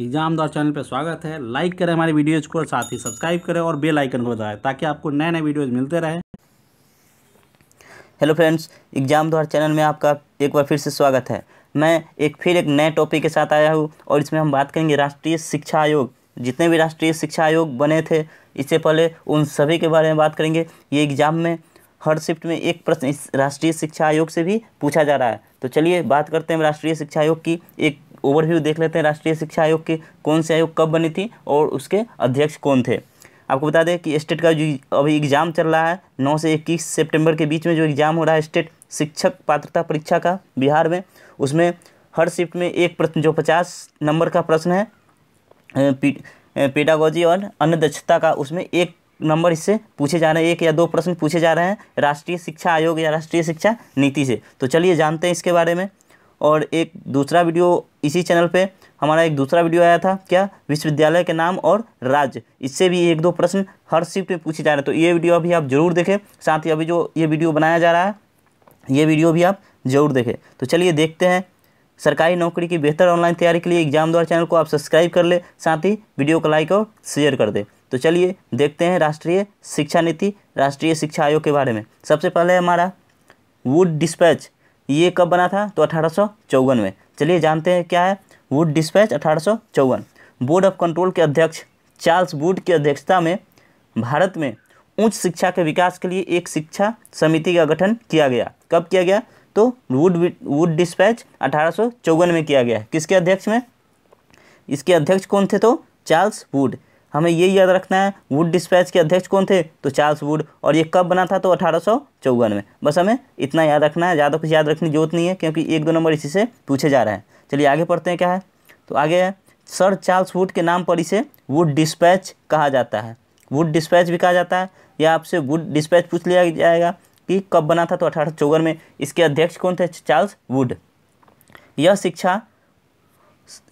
exam दौर channel पर स्वागत है लाइक करें हमारे वीडियोज़ को और साथ ही सब्सक्राइब करें और बेल आइकन को बताएं ताकि आपको नए नए वीडियोज़ मिलते रहे hello friends exam Dwar channel में आपका एक बार फिर से स्वागत है मैं एक फिर एक नए टॉपिक के साथ आया हूँ और इसमें हम बात करेंगे राष्ट्रीय शिक्षा आयोग जितने भी राष्ट्रीय शिक्षा आयोग बने थे इससे पहले उन सभी के बारे में बात करेंगे ये एग्ज़ाम में हर शिफ्ट में एक प्रश्न इस राष्ट्रीय शिक्षा आयोग से भी पूछा जा रहा है तो चलिए बात करते हैं राष्ट्रीय शिक्षा आयोग की एक ओवरव्यू देख लेते हैं राष्ट्रीय शिक्षा आयोग के कौन से आयोग कब बनी थी और उसके अध्यक्ष कौन थे आपको बता दें कि स्टेट का जो अभी एग्ज़ाम चल रहा है नौ से इक्कीस सितंबर के बीच में जो एग्ज़ाम हो रहा है स्टेट शिक्षक पात्रता परीक्षा का बिहार में उसमें हर शिफ्ट में एक प्रश्न जो पचास नंबर का प्रश्न है पेडागोजी और अन्य दक्षता का उसमें एक नंबर इससे पूछे जा रहे हैं एक या दो प्रश्न पूछे जा रहे हैं राष्ट्रीय शिक्षा आयोग या राष्ट्रीय शिक्षा नीति से तो चलिए जानते हैं इसके बारे में और एक दूसरा वीडियो इसी चैनल पे हमारा एक दूसरा वीडियो आया था क्या विश्वविद्यालय के नाम और राज्य इससे भी एक दो प्रश्न हर शिफ्ट में पूछे जा रहे हैं तो ये वीडियो अभी आप जरूर देखें साथ ही अभी जो ये वीडियो बनाया जा रहा है ये वीडियो भी आप जरूर देखें तो चलिए देखते हैं सरकारी नौकरी की बेहतर ऑनलाइन तैयारी के लिए एग्जाम द्वारा चैनल को आप सब्सक्राइब कर ले साथ ही वीडियो को लाइक और शेयर कर दे तो चलिए देखते हैं राष्ट्रीय शिक्षा नीति राष्ट्रीय शिक्षा आयोग के बारे में सबसे पहले हमारा वुड डिस्पैच ये कब बना था तो अठारह में चलिए जानते हैं क्या है वुड डिस्पैच अठारह बोर्ड ऑफ कंट्रोल के अध्यक्ष चार्ल्स वुड की अध्यक्षता में भारत में उच्च शिक्षा के विकास के लिए एक शिक्षा समिति का गठन किया गया कब किया गया तो वुड वुड डिस्पैच अठारह में किया गया किसके अध्यक्ष में इसके अध्यक्ष कौन थे तो चार्ल्स वुड हमें ये याद रखना है वुड डिस्पैच के अध्यक्ष कौन थे तो चार्ल्स वुड और ये कब बना था तो अठारह में बस हमें इतना याद रखना है ज़्यादा कुछ याद रखने की जरूरत नहीं है क्योंकि एक दो नंबर इसी से पूछे जा रहे हैं चलिए आगे पढ़ते हैं क्या है तो आगे है सर चार्ल्स वुड के नाम पर इसे वुड डिस्पैच कहा जाता है वुड डिस्पैच भी कहा जाता है या आपसे वुड डिस्पैच पूछ लिया जाएगा कि कब बना था तो अठारह में इसके अध्यक्ष कौन थे चार्ल्स वुड यह शिक्षा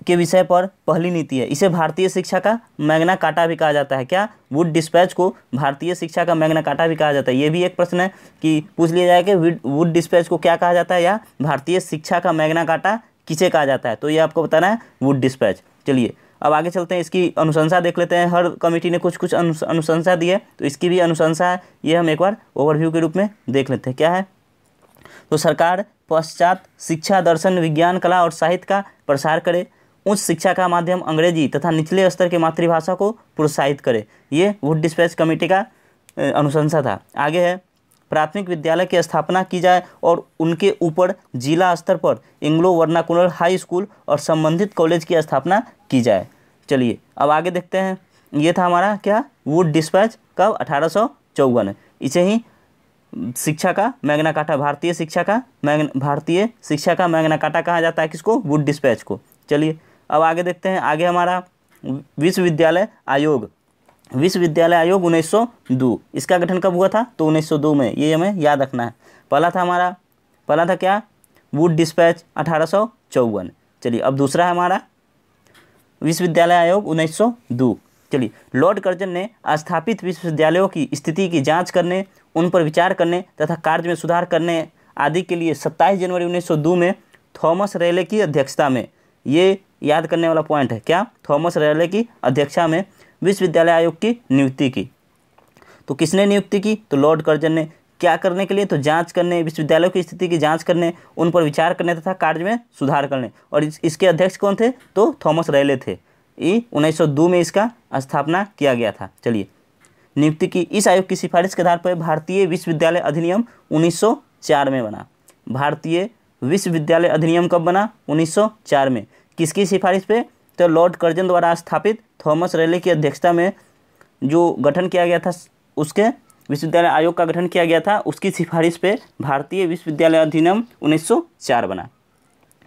के विषय पर पहली नीति है इसे भारतीय शिक्षा का मैग्ना काटा भी कहा जाता है क्या वुड डिस्पैच को भारतीय शिक्षा का मैग्ना काटा भी कहा जाता है ये भी एक प्रश्न है कि पूछ लिया जाए कि वुड डिस्पैच को क्या कहा जाता है या भारतीय शिक्षा का मैग्ना काटा किसे कहा जाता है तो ये आपको बताना है वुड डिस्पैच चलिए अब आगे चलते हैं इसकी अनुशंसा देख लेते हैं हर कमेटी ने कुछ कुछ अनुशंसा दी है तो इसकी भी अनुशंसा है ये हम एक बार ओवरव्यू के रूप में देख लेते हैं क्या है तो सरकार पश्चात शिक्षा दर्शन विज्ञान कला और साहित्य का प्रसार करे उच्च शिक्षा का माध्यम अंग्रेजी तथा निचले स्तर के मातृभाषा को प्रोत्साहित करे ये वुड डिस्पैच कमेटी का अनुशंसा था आगे है प्राथमिक विद्यालय की स्थापना की जाए और उनके ऊपर जिला स्तर पर इंग्लो वर्नाकुलर हाई स्कूल और संबंधित कॉलेज की स्थापना की जाए चलिए अब आगे देखते हैं ये था हमारा क्या वुड डिस्पैच कब अठारह सौ चौवन इसे ही शिक्षा का मैग्ना काटा भारतीय शिक्षा का मैग्न भारतीय शिक्षा का मैग्ना काटा कहा जाता है किसको वुड डिस्पैच को चलिए अब आगे देखते हैं आगे हमारा विश्वविद्यालय आयोग विश्वविद्यालय आयोग 1902 इसका गठन कब हुआ था तो 1902 में ये हमें याद रखना है पहला था हमारा पहला था क्या वुड डिस्पैच अठारह चौवन चलिए अब दूसरा है हमारा विश्वविद्यालय आयोग उन्नीस चलिए लॉर्ड कर्जन ने स्थापित विश्वविद्यालयों की स्थिति की जांच करने उन पर विचार करने तथा कार्य में सुधार करने आदि के लिए 27 जनवरी 1902 में थॉमस रेले की अध्यक्षता में ये याद करने वाला पॉइंट है क्या थॉमस रेले की अध्यक्षता में विश्वविद्यालय आयोग की नियुक्ति की तो किसने नियुक्ति की तो लॉर्ड कर्जन ने क्या करने के लिए तो जांच करने विश्वविद्यालयों की स्थिति की जांच करने उन पर विचार करने तथा कार्य में सुधार करने और इस, इसके अध्यक्ष कौन थे तो थॉमस रैले थे ई 1902 में इसका स्थापना किया गया था चलिए नियुक्ति की इस आयोग की सिफारिश के आधार पर भारतीय विश्वविद्यालय अधिनियम 1904 में बना भारतीय विश्वविद्यालय अधिनियम कब बना 1904 में किसकी सिफारिश पे तो लॉर्ड कर्जन द्वारा स्थापित थॉमस रेले की अध्यक्षता में जो गठन किया गया था उसके विश्वविद्यालय आयोग का गठन किया गया था उसकी सिफारिश पे भारतीय विश्वविद्यालय अधिनियम 1904 बना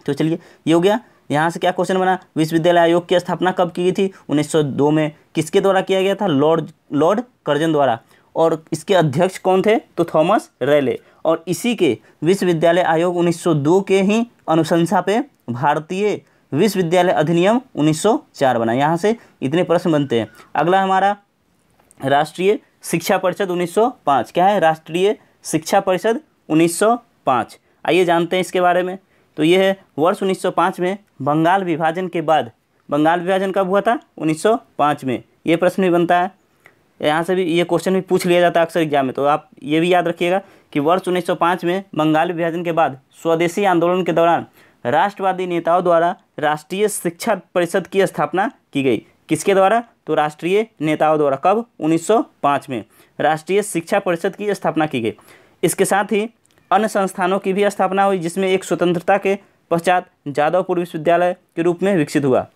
तो चलिए ये हो गया यहाँ से क्या क्वेश्चन बना विश्वविद्यालय आयोग की स्थापना कब की गई थी 1902 में किसके द्वारा किया गया था लॉर्ड लॉर्ड कर्जन द्वारा और इसके अध्यक्ष कौन थे तो थॉमस रैले और इसी के विश्वविद्यालय आयोग 1902 के ही अनुशंसा पे भारतीय विश्वविद्यालय अधिनियम 1904 बना यहाँ से इतने प्रश्न बनते हैं अगला हमारा राष्ट्रीय शिक्षा परिषद उन्नीस क्या है राष्ट्रीय शिक्षा परिषद उन्नीस आइए जानते हैं इसके बारे में तो ये है वर्ष 1905 में बंगाल विभाजन के बाद बंगाल विभाजन कब हुआ था 1905 में ये प्रश्न भी बनता है यहाँ से भी ये क्वेश्चन भी पूछ लिया जाता है अक्सर एग्जाम में तो आप ये भी याद रखिएगा कि वर्ष 1905 में बंगाल विभाजन के बाद स्वदेशी आंदोलन के दौरान राष्ट्रवादी नेताओं द्वारा राष्ट्रीय शिक्षा परिषद की स्थापना की गई किसके द्वारा तो राष्ट्रीय नेताओं द्वारा कब 1905 में राष्ट्रीय शिक्षा परिषद की स्थापना की गई इसके साथ ही अन्य संस्थानों की भी स्थापना हुई जिसमें एक स्वतंत्रता के पश्चात जादवपुर विश्वविद्यालय के रूप में विकसित हुआ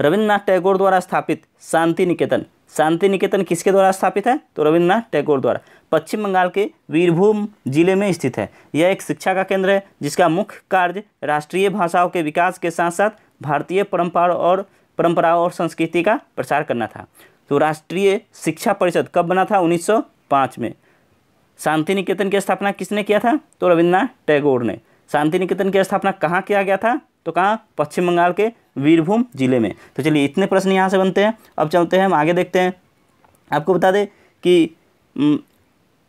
रविन्द्रनाथ टैगोर द्वारा स्थापित शांति निकेतन शांति निकेतन किसके द्वारा स्थापित है तो रविन्द्रनाथ टैगोर द्वारा पश्चिम बंगाल के वीरभूम जिले में स्थित है यह एक शिक्षा का केंद्र है जिसका मुख्य कार्य राष्ट्रीय भाषाओं के विकास के साथ साथ भारतीय परंपरा और परंपराओं और संस्कृति का प्रसार करना था तो राष्ट्रीय शिक्षा परिषद कब बना था उन्नीस में शांति निकेतन की स्थापना किसने किया था तो रविन्द्रनाथ टैगोर ने शांति निकेतन की स्थापना कहाँ किया गया था तो कहाँ पश्चिम बंगाल के वीरभूम जिले में तो चलिए इतने प्रश्न यहाँ से बनते हैं अब चलते हैं हम आगे देखते हैं आपको बता दें कि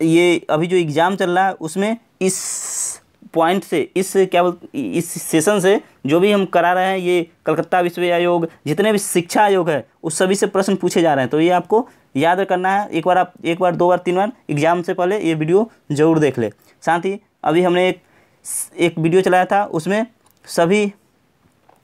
ये अभी जो एग्ज़ाम चल रहा है उसमें इस पॉइंट से इस क्या बोल इस सेशन से जो भी हम करा रहे हैं ये कलकत्ता विश्व आयोग जितने भी शिक्षा आयोग है उस सभी से प्रश्न पूछे जा रहे हैं तो ये आपको याद करना है एक बार आप एक बार दो बार तीन बार एग्जाम से पहले ये वीडियो जरूर देख ले साथ ही अभी हमने एक एक वीडियो चलाया था उसमें सभी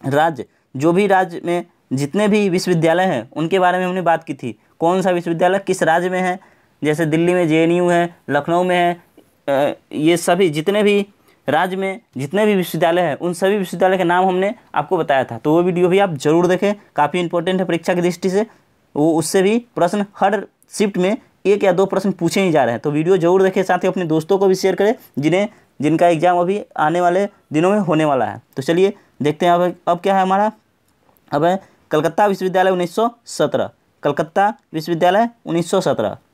राज्य जो भी राज्य में जितने भी विश्वविद्यालय हैं उनके बारे में हमने बात की थी कौन सा विश्वविद्यालय किस राज्य में है जैसे दिल्ली में जे है लखनऊ में है ये सभी जितने भी राज्य में जितने भी विश्वविद्यालय हैं उन सभी विश्वविद्यालय के नाम हमने आपको बताया था तो वो वीडियो भी आप जरूर देखें काफ़ी इंपॉर्टेंट है परीक्षा की दृष्टि से वो उससे भी प्रश्न हर शिफ्ट में एक या दो प्रश्न पूछे ही जा रहे हैं तो वीडियो जरूर देखें साथ ही अपने दोस्तों को भी शेयर करें जिन्हें जिनका एग्जाम अभी आने वाले दिनों में होने वाला है तो चलिए देखते हैं अब अब क्या है हमारा अब है कलकत्ता विश्वविद्यालय उन्नीस कलकत्ता विश्वविद्यालय उन्नीस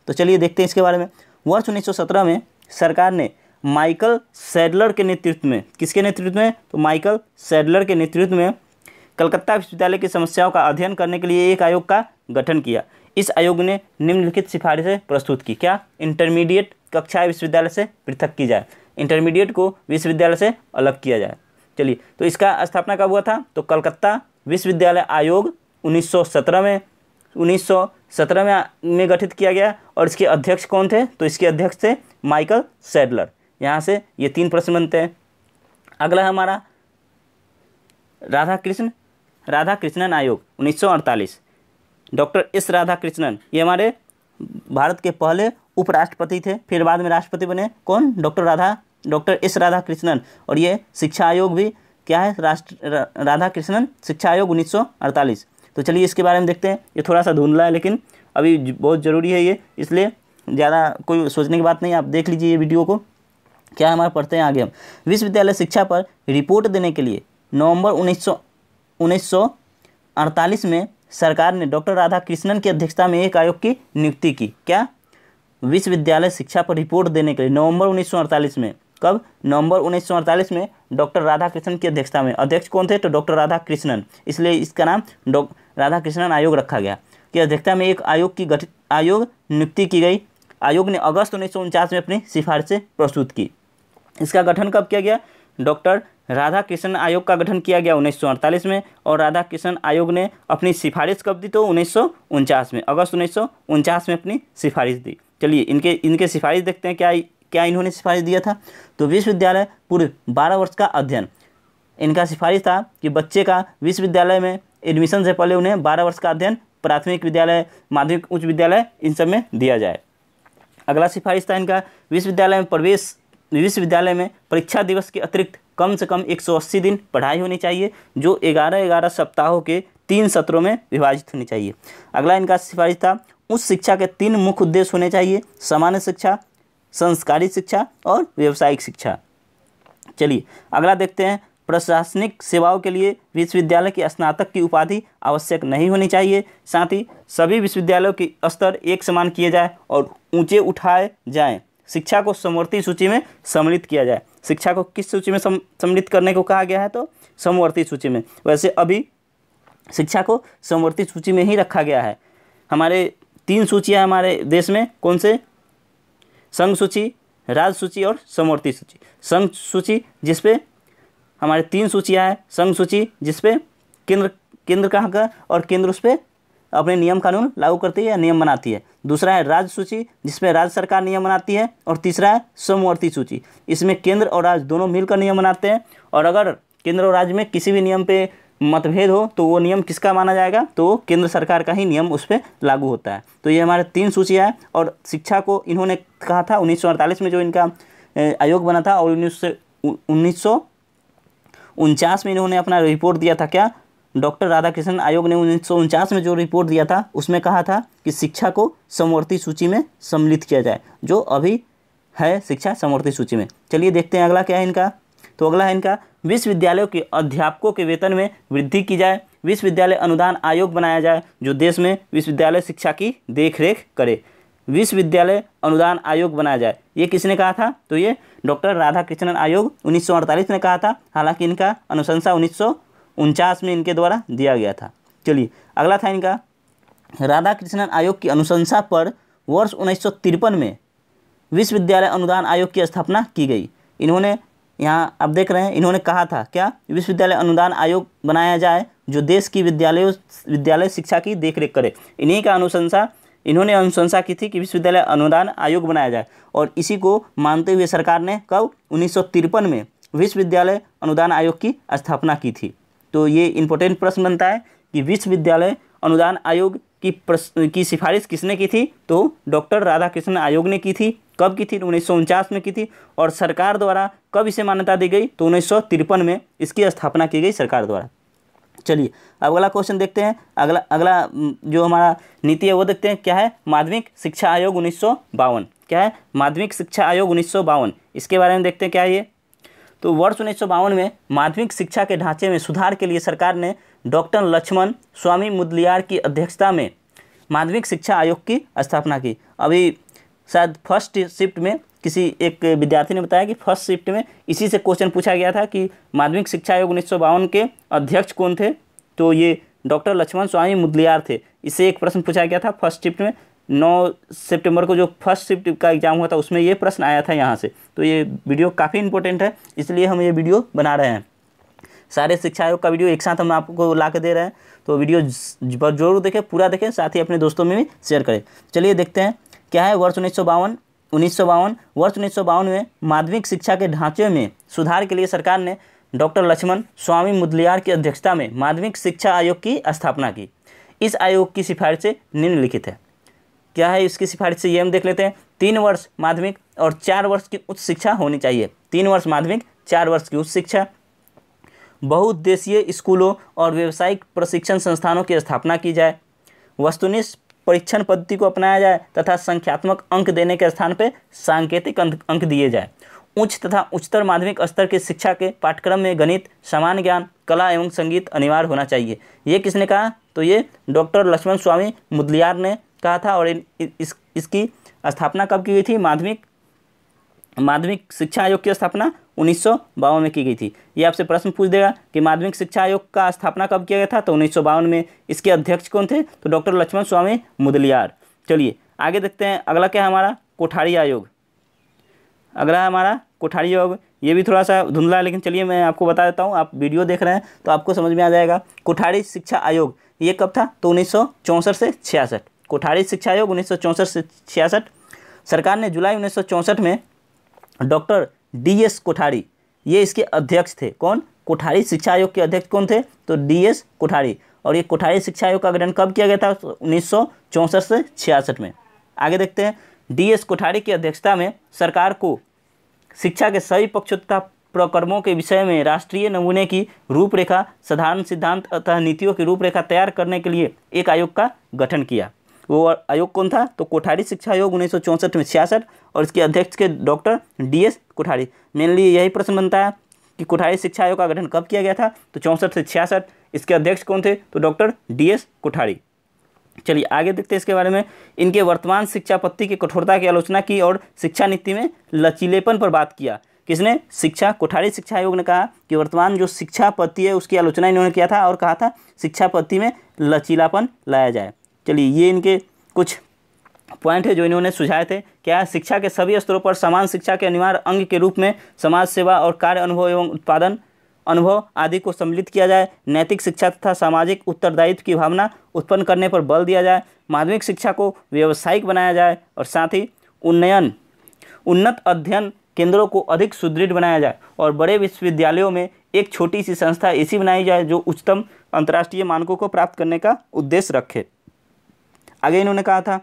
तो चलिए देखते हैं इसके बारे में वर्ष उन्नीस में सरकार ने माइकल सैडलर के नेतृत्व में किसके नेतृत्व में तो माइकल सैडलर के नेतृत्व में कलकत्ता विश्वविद्यालय की समस्याओं का अध्ययन करने के लिए एक आयोग का गठन किया इस आयोग ने निम्नलिखित सिफारिशें प्रस्तुत की क्या इंटरमीडिएट कक्षाएं विश्वविद्यालय से पृथक की जाए इंटरमीडिएट को विश्वविद्यालय से अलग किया जाए चलिए तो इसका स्थापना कब हुआ था तो कलकत्ता विश्वविद्यालय आयोग 1917 में 1917 में में गठित किया गया और इसके अध्यक्ष कौन थे तो इसके अध्यक्ष थे माइकल सैडलर यहाँ से ये तीन प्रश्न बनते हैं अगला हमारा राधा कृष्ण राधा कृष्णन आयोग 1948 डॉक्टर एस राधा कृष्णन ये हमारे भारत के पहले उपराष्ट्रपति थे फिर बाद में राष्ट्रपति बने कौन doctor Radha doctor S Radha Krishnan और ये शिक्षा आयोग भी क्या है राष्ट्र रा, राधा कृष्णन शिक्षा आयोग 1948 तो चलिए इसके बारे में देखते हैं ये थोड़ा सा धुंधला है लेकिन अभी बहुत ज़रूरी है ये इसलिए ज़्यादा कोई सोचने की बात नहीं आप देख लीजिए ये वीडियो को क्या हमारे पढ़ते हैं आगे हम विश्वविद्यालय शिक्षा पर रिपोर्ट देने के लिए नवंबर उन्नीस उन्नीस में सरकार ने डॉक्टर राधा कृष्णन की अध्यक्षता में एक आयोग की नियुक्ति की क्या विश्वविद्यालय शिक्षा पर रिपोर्ट देने के लिए नवंबर उन्नीस में कब नवंबर उन्नीस में डॉक्टर राधा कृष्णन की अध्यक्षता में अध्यक्ष कौन थे तो डॉक्टर राधा कृष्णन इसलिए इसका नाम डॉ राधा कृष्णन आयोग रखा गया की अध्यक्षता में एक आयोग की गठित आयोग नियुक्ति की गई आयोग ने अगस्त उन्नीस में अपनी सिफारिशें प्रस्तुत की इसका गठन कब किया गया डॉक्टर राधा कृष्ण आयोग का गठन किया गया 1948 में और राधा कृष्ण आयोग ने अपनी सिफारिश कब दी तो उन्नीस में अगस्त उन्नीस में अपनी सिफारिश दी चलिए इनके इनके सिफारिश देखते हैं क्या क्या इन्होंने सिफारिश दिया था तो विश्वविद्यालय पूर्व बारह वर्ष का अध्ययन इनका सिफारिश था कि बच्चे का विश्वविद्यालय में एडमिशन से पहले उन्हें बारह वर्ष का अध्ययन प्राथमिक विद्यालय माध्यमिक उच्च विद्यालय इन सब में दिया जाए अगला सिफारिश था इनका विश्वविद्यालय में प्रवेश विश्वविद्यालय में परीक्षा दिवस के अतिरिक्त कम से कम 180 दिन पढ़ाई होनी चाहिए जो 11-11 सप्ताहों के तीन सत्रों में विभाजित होनी चाहिए अगला इनका सिफारिश था उस शिक्षा के तीन मुख्य उद्देश्य होने चाहिए सामान्य शिक्षा संस्कारी शिक्षा और व्यावसायिक शिक्षा चलिए अगला देखते हैं प्रशासनिक सेवाओं के लिए विश्वविद्यालय की स्नातक की उपाधि आवश्यक नहीं होनी चाहिए साथ ही सभी विश्वविद्यालयों के स्तर एक समान किए जाए और ऊंचे उठाए जाएं शिक्षा को समवर्ती सूची में सम्मिलित किया जाए शिक्षा को किस सूची में सम्मिलित करने को कहा गया है तो समवर्ती सूची में वैसे अभी शिक्षा को समवर्ती सूची में ही रखा गया है हमारे तीन सूचियाँ हमारे देश में कौन से संघ सूची राज सूची और समवर्ती सूची संघ सूची जिसपे हमारे तीन सूचियाँ हैं संघ सूची जिसपे केंद्र केंद्र कहाँ का और केंद्र उस पर अपने नियम कानून लागू करती है या नियम बनाती है दूसरा है राज्य सूची जिसमें राज्य सरकार नियम बनाती है और तीसरा है समवर्ती सूची इसमें केंद्र और राज्य दोनों मिलकर नियम बनाते हैं और अगर केंद्र और राज्य में किसी भी नियम पे मतभेद हो तो वो नियम किसका माना जाएगा तो केंद्र सरकार का ही नियम उस पर लागू होता है तो ये हमारे तीन सूचियाँ हैं और शिक्षा को इन्होंने कहा था उन्नीस में जो इनका आयोग बना था और उन्नीस उन्नीस में इन्होंने अपना रिपोर्ट दिया था क्या डॉक्टर राधाकृष्णन आयोग ने उन्नीस में जो रिपोर्ट दिया था उसमें कहा था कि शिक्षा को समवर्ती सूची में सम्मिलित किया जाए जो अभी है शिक्षा समवर्ती सूची में चलिए देखते हैं अगला क्या है इनका तो अगला है इनका विश्वविद्यालयों के अध्यापकों के वेतन में वृद्धि की जाए विश्वविद्यालय अनुदान आयोग बनाया जाए जो देश में विश्वविद्यालय शिक्षा की देखरेख करे विश्वविद्यालय अनुदान आयोग बनाया जाए ये किसने कहा था तो ये डॉक्टर राधाकृष्णन आयोग 1948 ने कहा था हालांकि इनका अनुशंसा उन्नीस उनचास में इनके द्वारा दिया गया था चलिए अगला था इनका राधा कृष्णन आयोग की अनुशंसा पर वर्ष उन्नीस में विश्वविद्यालय अनुदान आयोग की स्थापना की गई इन्होंने यहाँ आप देख रहे हैं इन्होंने कहा था क्या विश्वविद्यालय अनुदान आयोग बनाया जाए जो देश की विद्यालयों विद्यालय शिक्षा की देखरेख करे इन्हीं का अनुशंसा इन्होंने अनुशंसा की थी कि विश्वविद्यालय अनुदान आयोग बनाया जाए और इसी को मानते हुए सरकार ने कब उन्नीस में विश्वविद्यालय अनुदान आयोग की स्थापना की थी तो ये इम्पोर्टेंट प्रश्न बनता है कि विश्वविद्यालय अनुदान आयोग की प्रश्न की सिफारिश किसने की थी तो डॉक्टर राधाकृष्ण आयोग ने की थी कब की थी उन्नीस में की थी और सरकार द्वारा कब इसे मान्यता दी गई तो उन्नीस में इसकी स्थापना की गई सरकार द्वारा चलिए अब अगला क्वेश्चन देखते हैं अगला अगला जो हमारा नीति है वो देखते हैं क्या है माध्यमिक शिक्षा आयोग उन्नीस क्या है माध्यमिक शिक्षा आयोग उन्नीस इसके बारे में देखते हैं क्या ये तो वर्ष उन्नीस में माध्यमिक शिक्षा के ढांचे में सुधार के लिए सरकार ने डॉक्टर लक्ष्मण स्वामी मुदलियार की अध्यक्षता में माध्यमिक शिक्षा आयोग की स्थापना की अभी शायद फर्स्ट शिफ्ट में किसी एक विद्यार्थी ने बताया कि फर्स्ट शिफ्ट में इसी से क्वेश्चन पूछा गया था कि माध्यमिक शिक्षा आयोग उन्नीस के अध्यक्ष कौन थे तो ये डॉक्टर लक्ष्मण स्वामी मुदलियार थे इससे एक प्रश्न पूछा गया था फर्स्ट शिफ्ट में नौ सितंबर को जो फर्स्ट शिफ्ट का एग्ज़ाम हुआ था उसमें ये प्रश्न आया था यहाँ से तो ये वीडियो काफ़ी इंपॉर्टेंट है इसलिए हम ये वीडियो बना रहे हैं सारे शिक्षा आयोग का वीडियो एक साथ हम आपको ला के दे रहे हैं तो वीडियो जरूर देखें पूरा देखें साथ ही अपने दोस्तों में भी शेयर करें चलिए देखते हैं क्या है वर्ष उन्नीस सौ बावन उन्नीस सौ बावन वर्ष उन्नीस सौ बावन में माध्यमिक शिक्षा के ढांचे में सुधार के लिए सरकार ने डॉक्टर लक्ष्मण स्वामी मुदलियार की अध्यक्षता में माध्यमिक शिक्षा आयोग की स्थापना की इस आयोग की सिफारिशें निम्नलिखित है क्या है इसकी सिफारिश से ये हम देख लेते हैं तीन वर्ष माध्यमिक और चार वर्ष की उच्च शिक्षा होनी चाहिए तीन वर्ष माध्यमिक चार वर्ष की उच्च शिक्षा बहुउद्देशीय स्कूलों और व्यावसायिक प्रशिक्षण संस्थानों की स्थापना की जाए वस्तुनिष्ठ परीक्षण पद्धति को अपनाया जाए तथा संख्यात्मक अंक देने के स्थान पर सांकेतिक अंक दिए जाए उच्च तथा उच्चतर माध्यमिक स्तर के शिक्षा के पाठ्यक्रम में गणित सामान्य ज्ञान कला एवं संगीत अनिवार्य होना चाहिए ये किसने कहा तो ये डॉक्टर लक्ष्मण स्वामी मुदलियार ने कहा था और इस इसकी स्थापना कब की गई थी माध्यमिक माध्यमिक शिक्षा आयोग की स्थापना उन्नीस में की गई थी ये आपसे प्रश्न पूछ देगा कि माध्यमिक शिक्षा आयोग का स्थापना कब किया गया था तो उन्नीस में इसके अध्यक्ष कौन थे तो डॉक्टर लक्ष्मण स्वामी मुदलियार चलिए आगे देखते हैं अगला क्या है हमारा कोठारी आयोग अगला है हमारा कोठारी आयोग ये भी थोड़ा सा धुंधला है लेकिन चलिए मैं आपको बता देता हूँ आप वीडियो देख रहे हैं तो आपको समझ में आ जाएगा कोठारी शिक्षा आयोग ये कब था तो उन्नीस से छियासठ कोठारी शिक्षा आयोग उन्नीस सौ छियासठ सरकार ने जुलाई उन्नीस में डॉक्टर डी एस कोठारी ये इसके अध्यक्ष थे कौन कोठारी शिक्षा आयोग के अध्यक्ष कौन थे तो डी एस कोठारी और ये कोठारी शिक्षा आयोग का गठन कब किया गया था उन्नीस से छियासठ में आगे देखते हैं डी एस कोठारी की अध्यक्षता में सरकार को शिक्षा के सभी पक्षों तथा प्रकर्मों के विषय में राष्ट्रीय नमूने की रूपरेखा साधारण सिद्धांत तथा नीतियों की रूपरेखा तैयार करने के लिए एक आयोग का गठन किया वो आयोग कौन था तो कोठारी शिक्षा आयोग उन्नीस में छियासठ और इसके अध्यक्ष के doctor D S Kothari mainly यही प्रश्न बनता है कि कोठारी शिक्षा आयोग का गठन कब किया गया था तो चौंसठ से छियासठ इसके अध्यक्ष कौन थे तो डॉक्टर डी एस कोठारी चलिए आगे देखते हैं इसके बारे में इनके वर्तमान शिक्षा पत्ति की कठोरता की आलोचना की और शिक्षा नीति में लचीलेपन पर बात किया किसने शिक्षा कोठारी शिक्षा आयोग ने कहा कि वर्तमान जो शिक्षा पत्ति है उसकी आलोचना इन्होंने किया था और कहा था शिक्षा पत्ति में लचीलापन लाया जाए चलिए ये इनके कुछ पॉइंट है जो इन्होंने सुझाए थे क्या शिक्षा के सभी स्तरों पर समान शिक्षा के अनिवार्य अंग के रूप में समाज सेवा और कार्य अनुभव एवं उत्पादन अनुभव आदि को सम्मिलित किया जाए नैतिक शिक्षा तथा सामाजिक उत्तरदायित्व की भावना उत्पन्न करने पर बल दिया जाए माध्यमिक शिक्षा को व्यावसायिक बनाया जाए और साथ ही उन्नयन उन्नत अध्ययन केंद्रों को अधिक सुदृढ़ बनाया जाए और बड़े विश्वविद्यालयों में एक छोटी सी संस्था ऐसी बनाई जाए जो उच्चतम अंतर्राष्ट्रीय मानकों को प्राप्त करने का उद्देश्य रखे आगे इन्होंने कहा था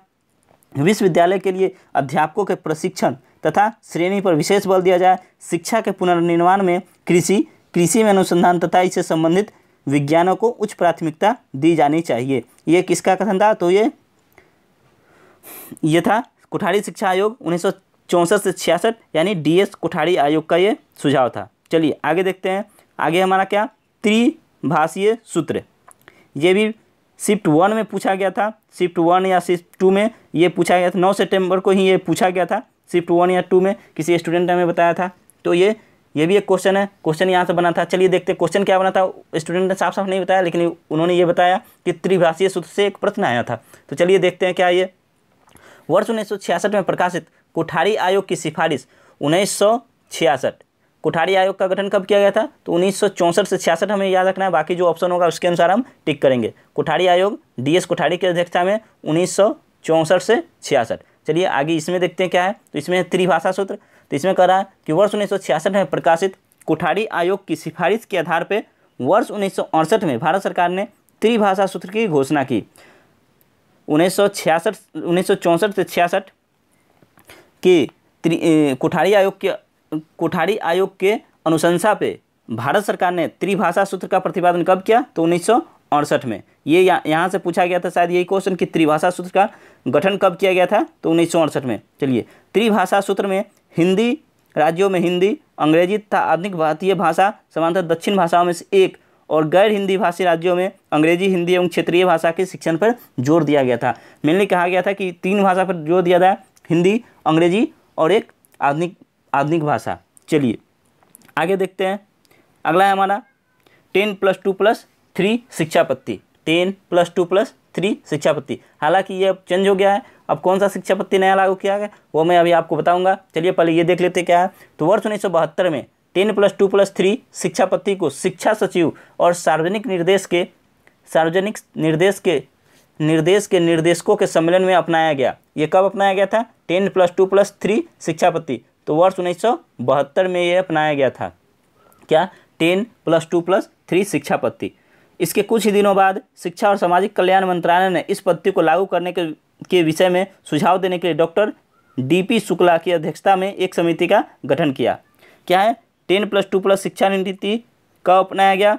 विश्वविद्यालय के लिए अध्यापकों के प्रशिक्षण तथा श्रेणी पर विशेष बल दिया जाए शिक्षा के पुनर्निर्माण में कृषि कृषि में अनुसंधान तथा इससे संबंधित विज्ञानों को उच्च प्राथमिकता दी जानी चाहिए ये किसका कथन था तो ये ये था कोठारी शिक्षा आयोग उन्नीस से छियासठ यानी डी कोठारी आयोग का ये सुझाव था चलिए आगे देखते हैं आगे हमारा क्या त्रिभाषीय सूत्र ये भी शिफ्ट वन में पूछा गया था शिफ्ट वन या शिफ्ट टू में ये पूछा गया था नौ सितंबर को ही ये पूछा गया था शिफ्ट वन या टू में किसी स्टूडेंट ने हमें बताया था तो ये ये भी एक क्वेश्चन है क्वेश्चन यहाँ से बना था चलिए देखते क्वेश्चन क्या बना था स्टूडेंट ने साफ साफ नहीं बताया लेकिन उन्होंने ये बताया कि त्रिभाषीय सूत्र से एक प्रश्न आया था तो चलिए देखते हैं क्या ये वर्ष उन्नीस में प्रकाशित कोठारी आयोग की सिफारिश उन्नीस कोठारी आयोग का गठन कब किया गया था तो उन्नीस से छियासठ हमें याद रखना है बाकी जो ऑप्शन होगा उसके अनुसार हम टिक करेंगे कोठारी आयोग डीएस कोठारी की अध्यक्षता में उन्नीस से छियासठ चलिए आगे इसमें देखते हैं क्या है तो इसमें त्रिभाषा सूत्र तो इसमें कह रहा है कि वर्ष उन्नीस में प्रकाशित कोठारी आयोग की सिफारिश के आधार पर वर्ष उन्नीस में भारत सरकार ने त्रिभाषा सूत्र की घोषणा की उन्नीस सौ छियासठ उन्नीस से छियासठ की कोठारी आयोग की कोठारी आयोग के अनुशंसा पे भारत सरकार ने त्रिभाषा सूत्र का प्रतिपादन कब किया तो उन्नीस अड़सठ में ये यह यहाँ से पूछा गया था शायद यही क्वेश्चन कि त्रिभाषा सूत्र का गठन कब किया गया था तो उन्नीस में चलिए त्रिभाषा सूत्र में हिंदी राज्यों में हिंदी अंग्रेजी तथा आधुनिक भारतीय भाषा समानतर दक्षिण भाषाओं में से एक और गैर हिंदी भाषी राज्यों में अंग्रेजी हिंदी एवं क्षेत्रीय भाषा के शिक्षण पर जोर दिया गया था मेनली कहा गया था कि तीन भाषा पर जोर दिया था हिंदी अंग्रेजी और एक आधुनिक आधुनिक भाषा चलिए आगे देखते हैं अगला है हमारा ten plus two plus three शिक्षापत्ति ten plus two plus three शिक्षापत्ति हालांकि ये अब चेंज हो गया है अब कौन सा शिक्षापत्ति नया लागू किया गया वो मैं अभी आपको बताऊंगा चलिए पहले ये देख लेते क्या है तो वर्ष उन्नीस में ten plus two plus three शिक्षापत्ति को शिक्षा सचिव और सार्वजनिक निर्देश के सार्वजनिक निर्देश के निर्देश के निर्देशकों के सम्मेलन में अपनाया गया ये कब अपनाया गया था ten plus two plus three शिक्षापत्ति तो वर्ष उन्नीस में ये अपनाया गया था क्या ten plus two plus three शिक्षा पत्ति इसके कुछ ही दिनों बाद शिक्षा और सामाजिक कल्याण मंत्रालय ने इस पत्ति को लागू करने के के विषय में सुझाव देने के लिए डॉक्टर डीपी शुक्ला की अध्यक्षता में एक समिति का गठन किया क्या है टेन प्लस टू प्लस शिक्षा नीति कब अपनाया गया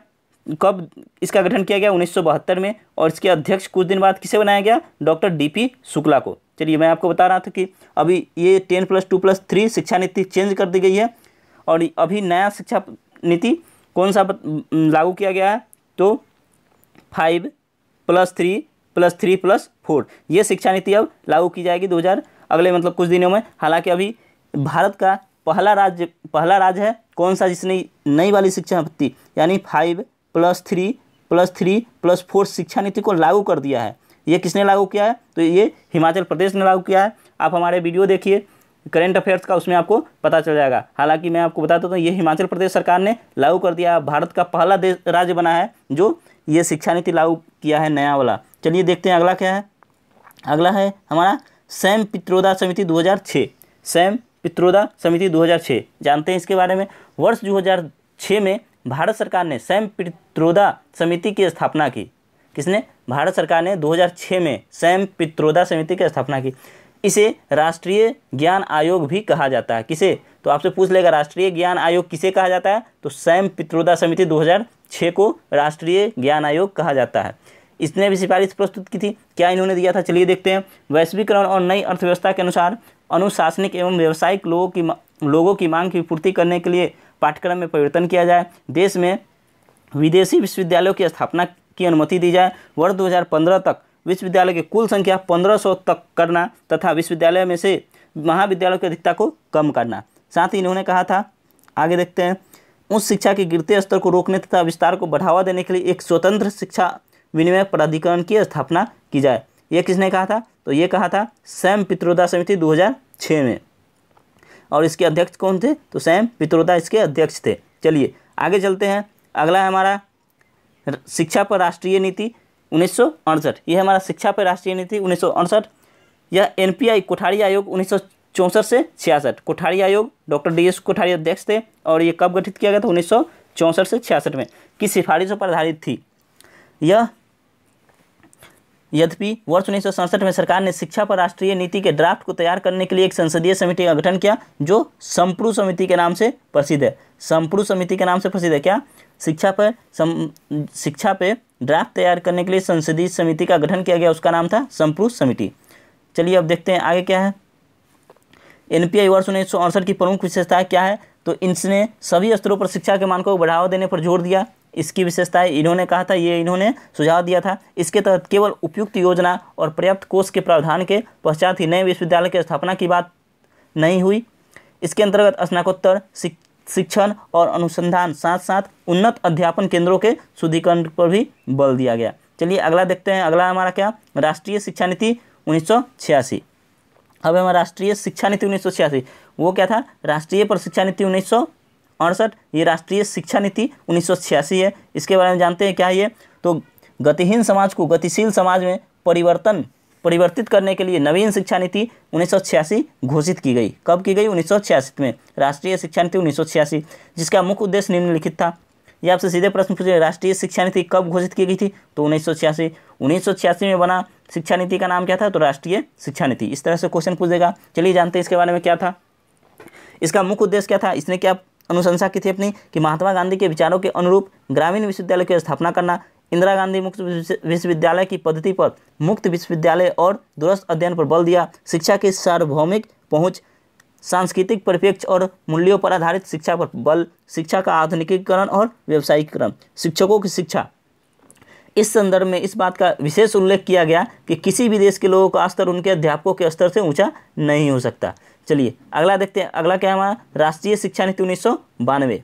कब इसका गठन किया गया उन्नीस में और इसके अध्यक्ष कुछ दिन बाद किसे बनाया गया डॉक्टर डी शुक्ला को चलिए मैं आपको बता रहा था कि अभी ये ten plus two plus three शिक्षा नीति चेंज कर दी गई है और अभी नया शिक्षा नीति कौन सा लागू किया गया है तो five plus three plus three plus four ये शिक्षा नीति अब लागू की जाएगी 2000 अगले मतलब कुछ दिनों में हालांकि अभी भारत का पहला राज्य पहला राज्य है कौन सा जिसने नई वाली शिक्षा नीति यानी five plus three plus three plus four शिक्षा नीति को लागू कर दिया है ये किसने लागू किया है तो ये हिमाचल प्रदेश ने लागू किया है आप हमारे वीडियो देखिए करेंट अफेयर्स का उसमें आपको पता चल जाएगा हालांकि मैं आपको बता देता हूँ ये हिमाचल प्रदेश सरकार ने लागू कर दिया भारत का पहला देश राज्य बना है जो ये शिक्षा नीति लागू किया है नया वाला चलिए देखते हैं अगला क्या है अगला है हमारा सैम पित्रोदा समिति 2006 सैम पित्रोदा समिति 2006 जानते हैं इसके बारे में वर्ष 2006 में भारत सरकार ने स्वयं पित्रोदा समिति की स्थापना की किसने भारत सरकार ने 2006 में स्वयं पित्रोदा समिति की स्थापना की इसे राष्ट्रीय ज्ञान आयोग भी कहा जाता है किसे तो आपसे पूछ लेगा राष्ट्रीय ज्ञान आयोग किसे कहा जाता है तो स्वयं पित्रोदा समिति 2006 को राष्ट्रीय ज्ञान आयोग कहा जाता है इसने भी सिफारिश प्रस्तुत की थी क्या इन्होंने दिया था चलिए देखते हैं वैश्वीकरण और नई अर्थव्यवस्था के अनुसार अनुशासनिक एवं व्यावसायिक लोगों की लोगों की मांग की पूर्ति करने के लिए पाठ्यक्रम में परिवर्तन किया जाए देश में विदेशी विश्वविद्यालयों की स्थापना की अनुमति दी जाए वर्ष 2015 तक विश्वविद्यालय की कुल संख्या 1500 तक करना तथा विश्वविद्यालय में से महाविद्यालयों की अधिकता को कम करना साथ ही इन्होंने कहा था आगे देखते हैं उस शिक्षा के गिरते स्तर को रोकने तथा विस्तार को बढ़ावा देने के लिए एक स्वतंत्र शिक्षा विनिमय प्राधिकरण की स्थापना की जाए ये किसने कहा था तो ये कहा था सैम पित्रोदा समिति 2006 में और इसके अध्यक्ष कौन थे तो सैम पित्रोदा इसके अध्यक्ष थे चलिए आगे चलते हैं अगला है हमारा शिक्षा पर राष्ट्रीय नीति उन्नीस ये हमारा शिक्षा पर राष्ट्रीय नीति उन्नीस यह एन कोठारी आयोग उन्नीस चौंसठ से छियासठ कोठारी आयोग डॉक्टर डी एस कोठारी अध्यक्ष थे और ये कब गठित किया गया था उन्नीस से छियासठ में किस सिफारिशों पर आधारित थी यह यद्यपि वर्ष उन्नीस में सरकार ने शिक्षा पर राष्ट्रीय नीति के ड्राफ्ट को तैयार करने के लिए एक संसदीय समिति का गठन किया जो संप्रु समिति के नाम से प्रसिद्ध है संप्रु समिति के नाम से प्रसिद्ध है क्या शिक्षा पर सम शिक्षा पे ड्राफ्ट तैयार करने के लिए संसदीय समिति का गठन किया गया उसका नाम था संप्रु समिति चलिए अब देखते हैं आगे क्या है एन वर्ष उन्नीस की प्रमुख विशेषता क्या है तो इसने सभी स्तरों पर शिक्षा के मान को बढ़ावा देने पर जोर दिया इसकी विशेषता है इन्होंने कहा था ये इन्होंने सुझाव दिया था इसके तहत केवल उपयुक्त योजना और पर्याप्त कोष के प्रावधान के पश्चात ही नए विश्वविद्यालय की स्थापना की बात नहीं हुई इसके अंतर्गत स्नाकोत्तर शिक्षण और अनुसंधान साथ साथ उन्नत अध्यापन केंद्रों के शुद्धिकरण पर भी बल दिया गया चलिए अगला देखते हैं अगला हमारा क्या राष्ट्रीय शिक्षा नीति उन्नीस अब हमारा राष्ट्रीय शिक्षा नीति उन्नीस वो क्या था राष्ट्रीय प्रशिक्षा नीति उन्नीस अड़सठ ये राष्ट्रीय शिक्षा नीति उन्नीस है इसके बारे में जानते हैं क्या ये तो गतिहीन समाज को गतिशील समाज में परिवर्तन परिवर्तित करने के लिए नवीन शिक्षा नीति उन्नीस घोषित की गई कब की गई उन्नीस में राष्ट्रीय शिक्षा नीति उन्नीस जिसका मुख्य उद्देश्य निम्नलिखित था ये आपसे सीधे प्रश्न पूछे राष्ट्रीय शिक्षा नीति कब घोषित की गई थी तो उन्नीस सौ में बना शिक्षा नीति का नाम क्या था तो राष्ट्रीय शिक्षा नीति इस तरह से क्वेश्चन पूछेगा चलिए जानते हैं इसके बारे में क्या था इसका मुख्य उद्देश्य क्या था इसने क्या अनुशंसा की थी अपनी कि महात्मा गांधी के विचारों के अनुरूप ग्रामीण विश्वविद्यालय की स्थापना करना इंदिरा गांधी मुक्त विश्वविद्यालय की पद्धति पर मुक्त विश्वविद्यालय और दूरस्थ अध्ययन पर बल दिया शिक्षा की सार्वभौमिक पहुँच सांस्कृतिक परिप्रेक्ष्य और मूल्यों पर आधारित शिक्षा पर बल शिक्षा का आधुनिकीकरण और व्यावसायिकरण शिक्षकों की शिक्षा इस संदर्भ में इस बात का विशेष उल्लेख किया गया कि किसी भी देश के लोगों का स्तर उनके अध्यापकों के स्तर से ऊंचा नहीं हो सकता चलिए अगला देखते हैं अगला क्या हमारा राष्ट्रीय शिक्षा नीति उन्नीस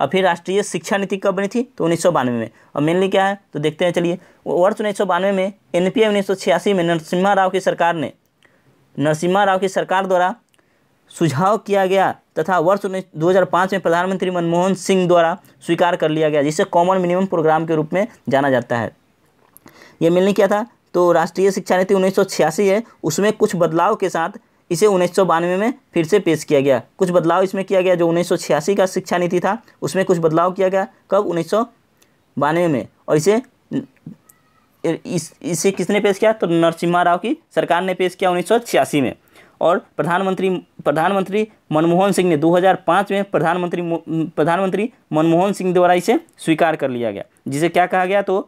और फिर राष्ट्रीय शिक्षा नीति कब बनी थी तो उन्नीस में और मेनली क्या है तो देखते हैं चलिए वर्ष उन्नीस में एन पी में नरसिम्हा राव की सरकार ने नरसिम्हा राव की सरकार द्वारा सुझाव किया गया तथा वर्ष उन्नीस दो में प्रधानमंत्री मनमोहन सिंह द्वारा स्वीकार कर लिया गया जिसे कॉमन मिनिमम प्रोग्राम के रूप में जाना जाता है यह मिलने क्या था तो राष्ट्रीय शिक्षा नीति उन्नीस है उसमें कुछ बदलाव के साथ इसे उन्नीस में फिर से पेश किया गया कुछ बदलाव इसमें किया गया जो उन्नीस का शिक्षा नीति था उसमें कुछ बदलाव किया गया कब उन्नीस में और इसे इस इसे किसने पेश किया तो नरसिम्हा राव की सरकार ने पेश किया उन्नीस में और प्रधानमंत्री प्रधानमंत्री मनमोहन सिंह ने 2005 में प्रधानमंत्री प्रधानमंत्री मनमोहन सिंह द्वारा इसे स्वीकार कर लिया गया जिसे क्या कहा गया तो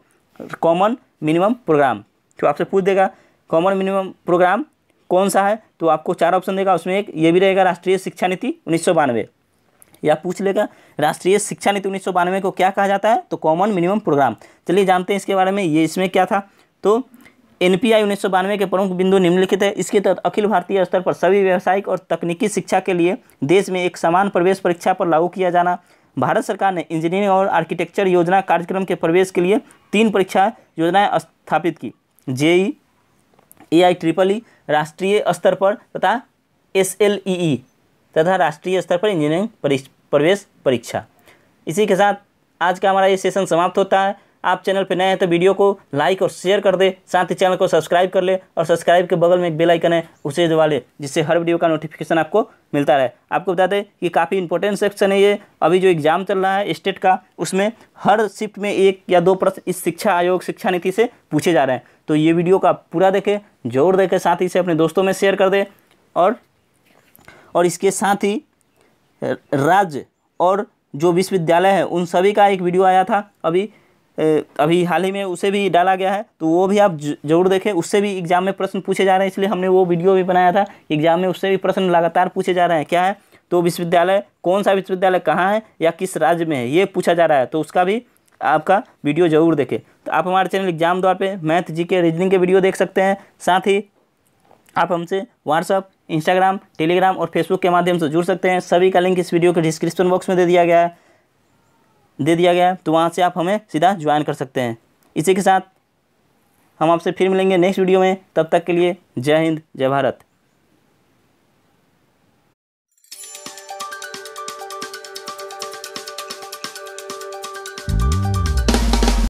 कॉमन मिनिमम प्रोग्राम तो आपसे पूछ देगा कॉमन मिनिमम प्रोग्राम कौन सा है तो आपको चार ऑप्शन देगा उसमें एक ये भी रहेगा राष्ट्रीय शिक्षा नीति उन्नीस या पूछ लेगा राष्ट्रीय शिक्षा नीति उन्नीस को क्या कहा जाता है तो कॉमन मिनिमम प्रोग्राम चलिए जानते हैं इसके बारे में ये इसमें क्या था तो एन उन्नीस सौ बानवे के प्रमुख बिंदु निम्नलिखित है इसके तहत अखिल भारतीय स्तर पर सभी व्यावसायिक और तकनीकी शिक्षा के लिए देश में एक समान प्रवेश परीक्षा पर लागू किया जाना भारत सरकार ने इंजीनियरिंग और आर्किटेक्चर योजना कार्यक्रम के प्रवेश के लिए तीन परीक्षा योजनाएं स्थापित की JEE A I triple E राष्ट्रीय स्तर पर तथा एस एल ई ई तथा राष्ट्रीय स्तर पर इंजीनियरिंग प्रवेश परीक्षा इसी के साथ आज का हमारा ये सेशन समाप्त होता है आप चैनल पर नए हैं तो वीडियो को लाइक और शेयर कर दे साथ ही चैनल को सब्सक्राइब कर ले और सब्सक्राइब के बगल में एक बेल आइकन है उसे दबा ले जिससे हर वीडियो का नोटिफिकेशन आपको मिलता रहे आपको बता दें कि काफ़ी इंपॉर्टेंट सेक्शन है ये अभी जो एग्ज़ाम चल रहा है स्टेट का उसमें हर शिफ्ट में एक या दो प्रश्न इस शिक्षा आयोग शिक्षा नीति से पूछे जा रहे हैं तो ये वीडियो का पूरा देखें जरूर देखें साथ ही इसे अपने दोस्तों में शेयर कर दें और और इसके साथ ही राज्य और जो विश्वविद्यालय है उन सभी का एक वीडियो आया था अभी अभी हाल ही में उसे भी डाला गया है तो वो भी आप जरूर देखें उससे भी एग्जाम में प्रश्न पूछे जा रहे हैं इसलिए हमने वो वीडियो भी बनाया था एग्जाम में उससे भी प्रश्न लगातार पूछे जा रहे हैं क्या है तो विश्वविद्यालय कौन सा विश्वविद्यालय कहाँ है या किस राज्य में है ये पूछा जा रहा है तो उसका भी आपका वीडियो जरूर देखें तो आप हमारे चैनल एग्जाम द्वार पर मैथ जी के रीजनिंग के वीडियो देख सकते हैं साथ ही आप हमसे व्हाट्सअप इंस्टाग्राम टेलीग्राम और फेसबुक के माध्यम से जुड़ सकते हैं सभी का लिंक इस वीडियो के डिस्क्रिप्शन बॉक्स में दे दिया गया है दे दिया गया है तो वहाँ से आप हमें सीधा ज्वाइन कर सकते हैं इसी के साथ हम आपसे फिर मिलेंगे नेक्स्ट वीडियो में तब तक के लिए जय हिंद जय भारत